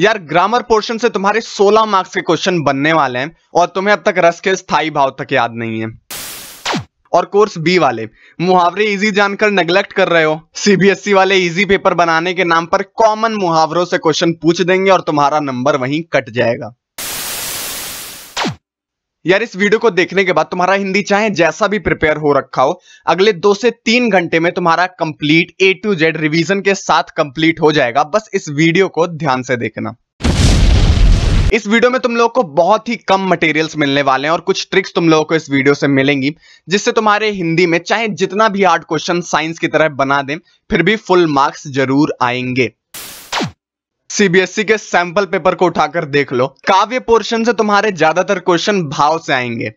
यार grammar portion से तुम्हारे 16 मार्क्स के क्वेश्चन बनने वाले हैं और तुम्हें अब तक रस के स्थायी भाव तक याद नहीं है और कोर्स बी वाले मुहावरे इजी जानकर नेग्लेक्ट कर रहे हो सीबीएसई e वाले इजी पेपर बनाने के नाम पर कॉमन मुहावरों से क्वेश्चन पूछ देंगे और तुम्हारा नंबर वहीं कट जाएगा यार इस वीडियो को देखने के बाद तुम्हारा हिंदी चाहे जैसा भी प्रिपेयर हो रखा हो अगले दो से तीन घंटे में तुम्हारा complete A to Z revision के साथ कंप्लीट हो जाएगा बस इस वीडियो को ध्यान से देखना इस वीडियो में तुम लोग को बहुत ही कम मटेरियल्स मिलने वाले हैं और कुछ ट्रिक्स तुम लोगों को इस वीडियो से मिलेंगी जिससे तुम्हारे हिंदी में चाहे जितना भी हार्ड क्वेश्चन साइंस की तरह बना दें फिर भी फुल मार्क्स जरूर आएंगे सीबीएसई e के सैंपल पेपर को उठाकर देख लो काव्य पोर्शन से तुम्हारे ज्यादातर क्वेश्चन भाव से आएंगे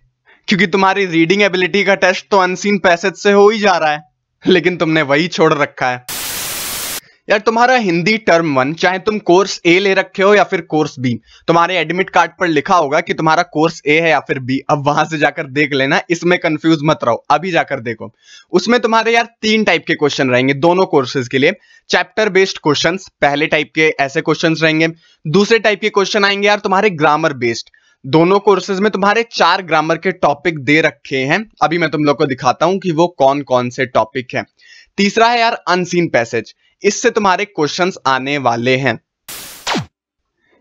क्योंकि तुम्हारी रीडिंग एबिलिटी का टेस्ट तो अनसीन पैसेज से हो ही जा रहा है लेकिन तुमने वही छोड़ रखा है यार तुम्हारा हिंदी टर्म वन चाहे तुम कोर्स ए ले रखे हो या फिर कोर्स बी तुम्हारे एडमिट कार्ड पर लिखा होगा कि तुम्हारा कोर्स ए है या फिर बी अब वहां से जाकर देख लेना इसमें कंफ्यूज मत रहो अभी जाकर देखो उसमें तुम्हारे यार तीन टाइप के क्वेश्चन रहेंगे दोनों कोर्सेज के लिए चैप्टर बेस्ड क्वेश्चन पहले टाइप के ऐसे क्वेश्चन रहेंगे दूसरे टाइप के क्वेश्चन आएंगे यार तुम्हारे ग्रामर बेस्ड दोनों कोर्सेज में तुम्हारे चार ग्रामर के टॉपिक दे रखे हैं अभी मैं तुम लोग को दिखाता हूं कि वो कौन कौन से टॉपिक हैं तीसरा है यार अनसीन पैसेज इससे तुम्हारे क्वेश्चंस आने वाले हैं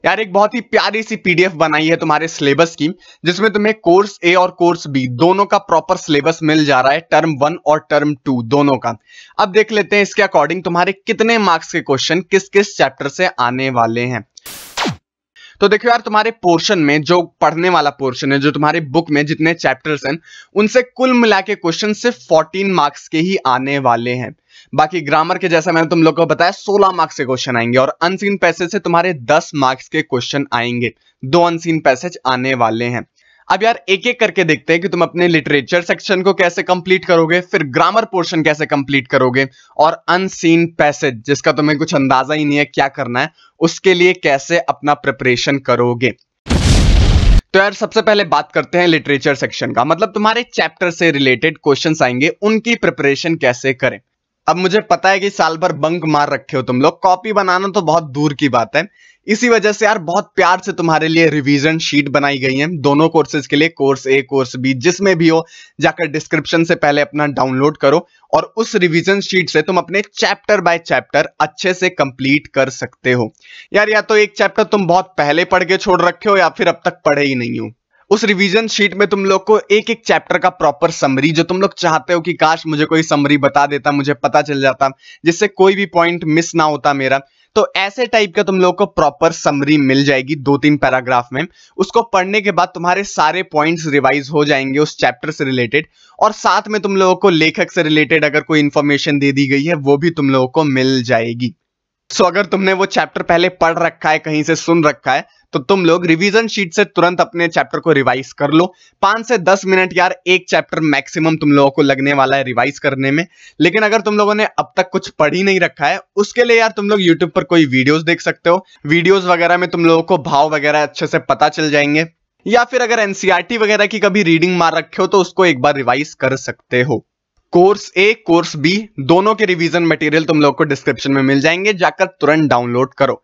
यार एक बहुत ही प्यारी सी पीडीएफ बनाई है तुम्हारे सिलेबस की जिसमें तुम्हें कोर्स ए और कोर्स बी दोनों का प्रॉपर सिलेबस मिल जा रहा है टर्म वन और टर्म टू दोनों का अब देख लेते हैं इसके अकॉर्डिंग तुम्हारे कितने मार्क्स के क्वेश्चन किस किस चैप्टर से आने वाले हैं तो देखो यार तुम्हारे पोर्शन में जो पढ़ने वाला पोर्शन है जो तुम्हारे बुक में जितने चैप्टर्स हैं उनसे कुल मिला के क्वेश्चन सिर्फ 14 मार्क्स के ही आने वाले हैं बाकी ग्रामर के जैसा मैंने तुम लोग को बताया 16 मार्क्स के क्वेश्चन आएंगे और अनसीन पैसेज से तुम्हारे 10 मार्क्स के क्वेश्चन आएंगे दो अनसीन पैसेज आने वाले हैं अब यार एक एक करके देखते हैं कि तुम अपने लिटरेचर सेक्शन को कैसे कंप्लीट करोगे फिर ग्रामर पोर्शन कैसे कंप्लीट करोगे और अनसीन पैसेज जिसका तुम्हें कुछ अंदाजा ही नहीं है क्या करना है उसके लिए कैसे अपना प्रिपरेशन करोगे तो यार सबसे पहले बात करते हैं लिटरेचर सेक्शन का मतलब तुम्हारे चैप्टर से रिलेटेड क्वेश्चन आएंगे उनकी प्रिपरेशन कैसे करें अब मुझे पता है कि साल भर बंक मार रखे हो तुम लोग कॉपी बनाना तो बहुत दूर की बात है इसी वजह से यार बहुत प्यार से तुम्हारे लिए रिवीजन शीट बनाई गई है दोनों कोर्सेज के लिए कोर्स ए कोर्स बी जिसमें भी हो जाकर डिस्क्रिप्शन से पहले अपना डाउनलोड करो और उस रिवीजन शीट से तुम अपने चैप्टर बाय चैप्टर अच्छे से कंप्लीट कर सकते हो यार या तो एक चैप्टर तुम बहुत पहले पढ़ के छोड़ रखे हो या फिर अब तक पढ़े ही नहीं हो उस रिवीजन शीट में तुम लोग को एक एक चैप्टर का प्रॉपर समरी जो तुम लोग चाहते हो कि काश मुझे कोई समरी बता देता मुझे पता चल जाता जिससे कोई भी पॉइंट मिस ना होता मेरा तो ऐसे टाइप का तुम लोग को प्रॉपर समरी मिल जाएगी दो तीन पैराग्राफ में उसको पढ़ने के बाद तुम्हारे सारे पॉइंट्स रिवाइज हो जाएंगे उस चैप्टर से रिलेटेड और साथ में तुम लोगों को लेखक से रिलेटेड अगर कोई इन्फॉर्मेशन दे दी गई है वो भी तुम लोगों को मिल जाएगी सो so, अगर तुमने वो चैप्टर पहले पढ़ रखा है कहीं से सुन रखा है तो तुम लोग रिवीजन शीट से तुरंत अपने चैप्टर को रिवाइज कर लो पांच से दस मिनट यार एक चैप्टर मैक्सिमम तुम लोगों को लगने वाला है रिवाइज करने में लेकिन अगर तुम लोगों ने अब तक कुछ पढ़ ही नहीं रखा है उसके लिए यार तुम लोग यूट्यूब पर कोई वीडियोज देख सकते हो वीडियोज वगैरह में तुम लोगों को भाव वगैरह अच्छे से पता चल जाएंगे या फिर अगर एनसीआरटी e वगैरह की कभी रीडिंग मार रखे हो तो उसको एक बार रिवाइज कर सकते हो कोर्स ए कोर्स बी दोनों के रिवीजन मटेरियल तुम लोग को डिस्क्रिप्शन में मिल जाएंगे जाकर तुरंत डाउनलोड करो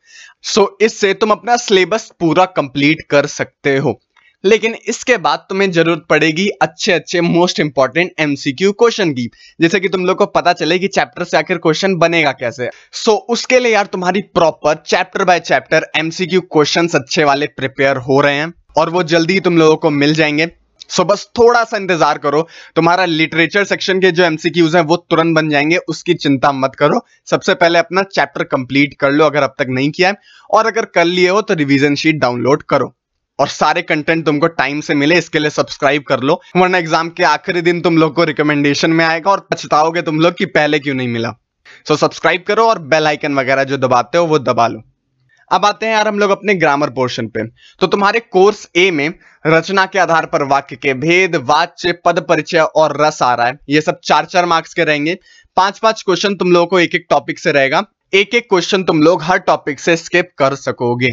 सो so, इससे तुम अपना सिलेबस पूरा कंप्लीट कर सकते हो लेकिन इसके बाद तुम्हें जरूरत पड़ेगी अच्छे अच्छे मोस्ट इंपॉर्टेंट एमसीक्यू क्वेश्चन की जैसे कि तुम लोग को पता चले कि चैप्टर से आखिर क्वेश्चन बनेगा कैसे सो so, उसके लिए यार तुम्हारी proper chapter by chapter MCQ questions अच्छे वाले प्रिपेयर हो रहे हैं और वो जल्दी ही तुम लोगों को मिल जाएंगे सो बस थोड़ा सा इंतजार करो तुम्हारा लिटरेचर सेक्शन के जो एमसीक्यूज हैं वो तुरंत बन जाएंगे उसकी चिंता मत करो सबसे पहले अपना चैप्टर कंप्लीट कर लो अगर अब तक नहीं किया है और अगर कर लिए हो तो रिविजन शीट डाउनलोड करो और सारे कंटेंट तुमको टाइम से मिले इसके लिए सब्सक्राइब कर लो वरना एग्जाम के आखिरी दिन तुम लोग को रिकमेंडेशन में आएगा और पछताओगे तुम लोग कि पहले क्यों नहीं मिला सो so, सब्सक्राइब करो और बेल आइकन वगैरह जो दबाते हो वो दबा लो अब आते हैं यार हम लोग अपने ग्रामर पोर्शन पे तो तुम्हारे कोर्स ए में रचना के आधार पर वाक्य के भेद वाच्य पद परिचय और रस आ रहा है ये सब चार चार मार्क्स के रहेंगे पांच पांच क्वेश्चन तुम लोगों को एक एक टॉपिक से रहेगा एक एक क्वेश्चन तुम लोग हर टॉपिक से स्किप कर सकोगे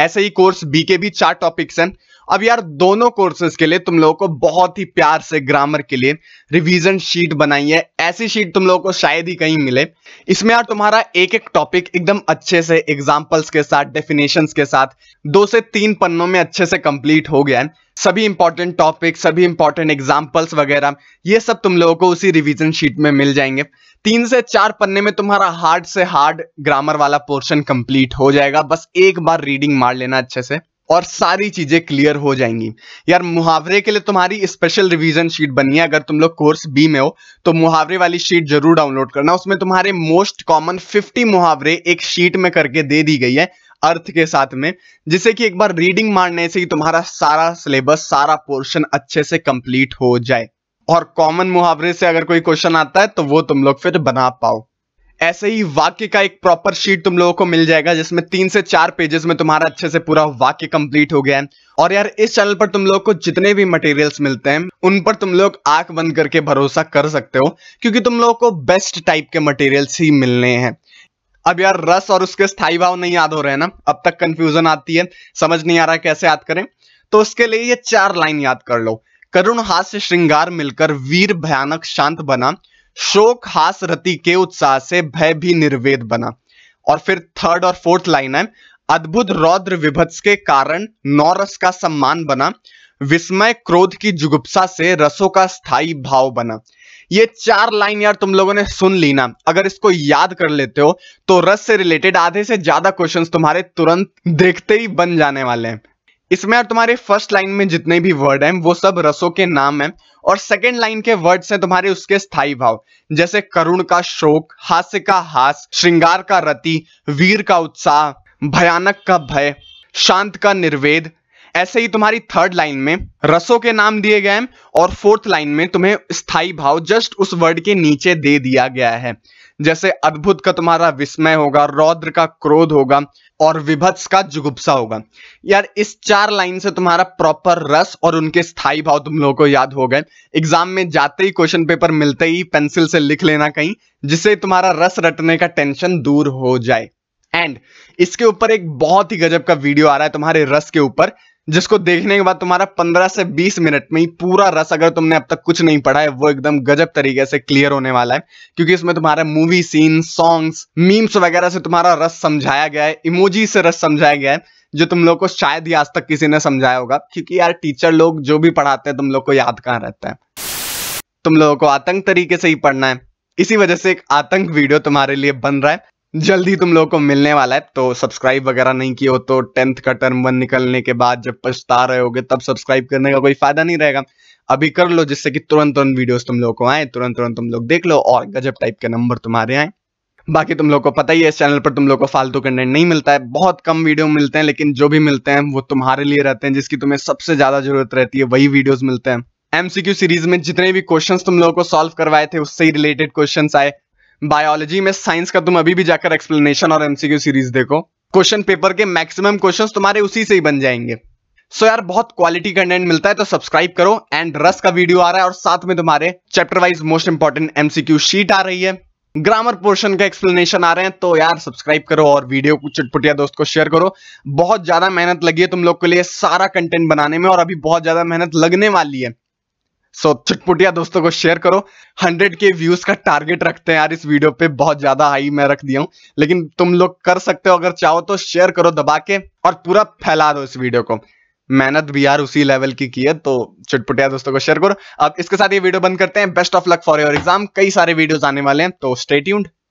ऐसे ही कोर्स बी के भी चार टॉपिक्स हैं अब यार दोनों कोर्सेज के लिए तुम लोगों को बहुत ही प्यार से ग्रामर के लिए रिवीजन शीट बनाई है ऐसी शीट तुम लोगों को शायद ही कहीं मिले इसमें यार तुम्हारा एक एक टॉपिक एकदम अच्छे से एग्जाम्पल्स के साथ डेफिनेशन के साथ दो से तीन पन्नों में अच्छे से कंप्लीट हो गया है सभी इंपॉर्टेंट टॉपिक सभी इंपॉर्टेंट एग्जाम्पल्स वगैरह ये सब तुम लोगों को उसी रिवीजन शीट में मिल जाएंगे तीन से चार पन्ने में तुम्हारा हार्ड से हार्ड ग्रामर वाला पोर्शन कंप्लीट हो जाएगा बस एक बार रीडिंग मार लेना अच्छे से और सारी चीज़ें क्लियर हो जाएंगी यार मुहावरे के लिए तुम्हारी स्पेशल रिवीजन शीट बनी है अगर तुम लोग कोर्स बी में हो तो मुहावरे वाली शीट जरूर डाउनलोड करना उसमें तुम्हारे मोस्ट कॉमन 50 मुहावरे एक शीट में करके दे दी गई है अर्थ के साथ में जिससे कि एक बार रीडिंग मारने से ही तुम्हारा सारा सिलेबस सारा पोर्शन अच्छे से कंप्लीट हो जाए और कॉमन मुहावरे से अगर कोई क्वेश्चन आता है तो वो तुम लोग फिर बना पाओ ऐसे ही वाक्य का एक प्रॉपर शीट तुम लोगों को मिल जाएगा जिसमें तीन से चार पेजेस में तुम्हारा अच्छे से पूरा वाक्य कंप्लीट हो गया है और यार इस चैनल पर तुम लोग को जितने भी मटेरियल्स मिलते हैं उन पर तुम लोग आंख बंद करके भरोसा कर सकते हो क्योंकि तुम लोगों को बेस्ट टाइप के मटेरियल्स ही मिलने हैं अब यार रस और उसके स्थायी भाव नहीं याद हो रहे हैं ना अब तक कंफ्यूजन आती है समझ नहीं आ रहा कैसे याद करें तो उसके लिए ये चार लाइन याद कर लो करुण हास्य श्रृंगार मिलकर वीर भयानक शांत बना शोक हास रति के उत्साह से भय भी निर्वेद बना और फिर थर्ड और फोर्थ लाइन है अद्भुत रौद्र विभत्स के कारण नौरस का सम्मान बना विस्मय क्रोध की जुगुप्सा से रसों का स्थायी भाव बना ये चार लाइन यार तुम लोगों ने सुन ली ना अगर इसको याद कर लेते हो तो रस से रिलेटेड आधे से ज्यादा क्वेश्चंस तुम्हारे तुरंत देखते ही बन जाने वाले हैं इसमें यार तुम्हारे फर्स्ट लाइन में जितने भी वर्ड हैं वो सब रसों के नाम हैं और सेकंड लाइन के वर्ड्स हैं तुम्हारे उसके स्थायी भाव जैसे करुण का शोक हास्य का हास श्रृंगार का रति वीर का उत्साह भयानक का भय शांत का निर्वेद ऐसे ही तुम्हारी थर्ड लाइन में रसों के नाम दिए गए हैं और फोर्थ लाइन में तुम्हें स्थाई भाव जस्ट उस वर्ड के नीचे दे दिया गया है जैसे अद्भुत का तुम्हारा विस्मय होगा रौद्र का क्रोध होगा और विभत्स का जुगुप्सा होगा यार इस चार लाइन से तुम्हारा प्रॉपर रस और उनके स्थाई भाव तुम लोगों को याद हो गए एग्जाम में जाते ही क्वेश्चन पेपर मिलते ही पेंसिल से लिख लेना कहीं जिससे तुम्हारा रस रटने का टेंशन दूर हो जाए एंड इसके ऊपर एक बहुत ही गजब का वीडियो आ रहा है तुम्हारे रस के ऊपर जिसको देखने के बाद तुम्हारा 15 से 20 मिनट में ही पूरा रस अगर तुमने अब तक कुछ नहीं पढ़ा है वो एकदम गजब तरीके से क्लियर होने वाला है क्योंकि इसमें तुम्हारे मूवी सीन सॉन्ग्स मीम्स वगैरह से तुम्हारा रस समझाया गया है इमोजी से रस समझाया गया है जो तुम लोग को शायद ही आज तक किसी ने समझाया होगा क्योंकि यार टीचर लोग जो भी पढ़ाते हैं तुम लोग को याद कहाँ रहता है तुम लोगों को आतंक तरीके से ही पढ़ना है इसी वजह से एक आतंक वीडियो तुम्हारे लिए बन रहा है जल्दी तुम लोग को मिलने वाला है तो सब्सक्राइब वगैरह नहीं किए हो तो टेंथ का टर्म वन निकलने के बाद जब पछता रहे होगे तब सब्सक्राइब करने का कोई फायदा नहीं रहेगा अभी कर लो जिससे कि तुरंत तुरंत वीडियोस तुम लोग को आए तुरंत तुरंत तुम लोग देख लो और गजब टाइप के नंबर तुम्हारे आए बाकी तुम लोग को पता ही है इस चैनल पर तुम लोग को फालतू कंटेंट नहीं मिलता है बहुत कम वीडियो मिलते हैं लेकिन जो भी मिलते हैं वो तुम्हारे लिए रहते हैं जिसकी तुम्हें सबसे ज्यादा जरूरत रहती है वही वीडियोज मिलते हैं एमसीक्यू सीरीज में जितने भी क्वेश्चन तुम लोगों को सॉल्व करवाए थे उससे ही रिलेटेड क्वेश्चन आए बायोलॉजी में साइंस का तुम अभी भी जाकर एक्सप्लेनेशन और एमसीक्यू सीरीज देखो क्वेश्चन पेपर के मैक्सिमम क्वेश्चन तुम्हारे उसी से ही बन जाएंगे सो so यार बहुत क्वालिटी कंटेंट मिलता है तो सब्सक्राइब करो एंड रस का वीडियो आ रहा है और साथ में तुम्हारे chapter wise most important MCQ sheet आ रही है ग्रामर पोर्शन का एक्सप्लेनेशन आ रहे हैं तो यार सब्सक्राइब करो और वीडियो को चुटपुटिया दोस्त को शेयर करो बहुत ज्यादा मेहनत लगी है तुम लोग के लिए सारा कंटेंट बनाने में और अभी बहुत ज्यादा मेहनत लगने वाली है सो so, चुटपुटिया दोस्तों को शेयर करो 100 के व्यूज का टारगेट रखते हैं यार इस वीडियो पे बहुत ज्यादा हाई मैं रख दिया हूँ लेकिन तुम लोग कर सकते हो अगर चाहो तो शेयर करो दबा के और पूरा फैला दो इस वीडियो को मेहनत भी यार उसी लेवल की की है तो चुटपुटिया दोस्तों को शेयर करो अब इसके साथ ये वीडियो बंद करते हैं best of luck for your exam कई सारे वीडियोज आने वाले हैं तो स्टेट्यूड